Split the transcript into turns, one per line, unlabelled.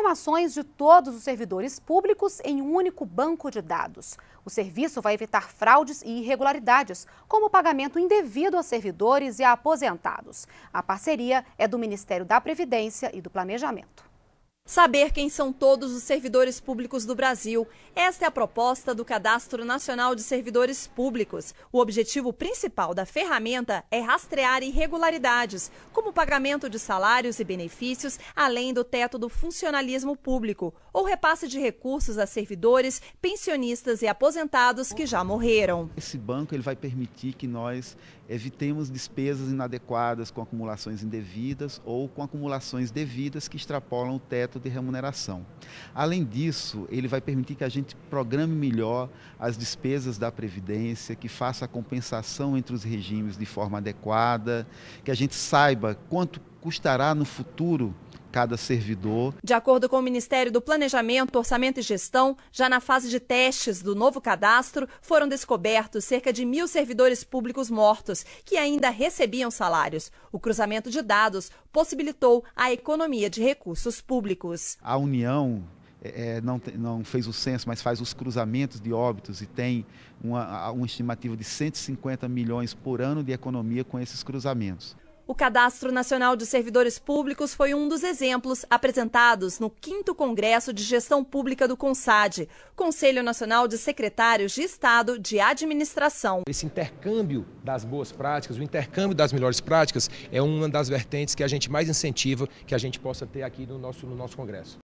informações de todos os servidores públicos em um único banco de dados. O serviço vai evitar fraudes e irregularidades, como o pagamento indevido a servidores e a aposentados. A parceria é do Ministério da Previdência e do Planejamento. Saber quem são todos os servidores públicos do Brasil. Esta é a proposta do Cadastro
Nacional de Servidores Públicos. O objetivo principal da ferramenta é rastrear irregularidades, como pagamento de salários e benefícios, além do teto do funcionalismo público, ou repasse de recursos a servidores, pensionistas e aposentados que já morreram.
Esse banco ele vai permitir que nós evitemos despesas inadequadas com acumulações indevidas ou com acumulações devidas que extrapolam o teto de remuneração. Além disso, ele vai permitir que a gente programe melhor as despesas da Previdência, que faça a compensação entre os regimes de forma adequada, que a gente saiba quanto custará no futuro cada servidor.
De acordo com o Ministério do Planejamento, Orçamento e Gestão, já na fase de testes do novo cadastro, foram descobertos cerca de mil servidores públicos mortos, que ainda recebiam salários. O cruzamento de dados possibilitou a economia de recursos públicos.
A União é, é não, não, fez o censo, mas faz os cruzamentos de óbitos e tem uma, uma estimativa de 150 milhões por ano de economia com esses cruzamentos.
O Cadastro Nacional de Servidores Públicos foi um dos exemplos apresentados no 5 Congresso de Gestão Pública do CONSAD, Conselho Nacional de Secretários de Estado de Administração. Esse
intercâmbio das boas práticas, o intercâmbio das melhores práticas, é uma das vertentes que a gente mais incentiva que a gente possa ter aqui no nosso, no nosso Congresso.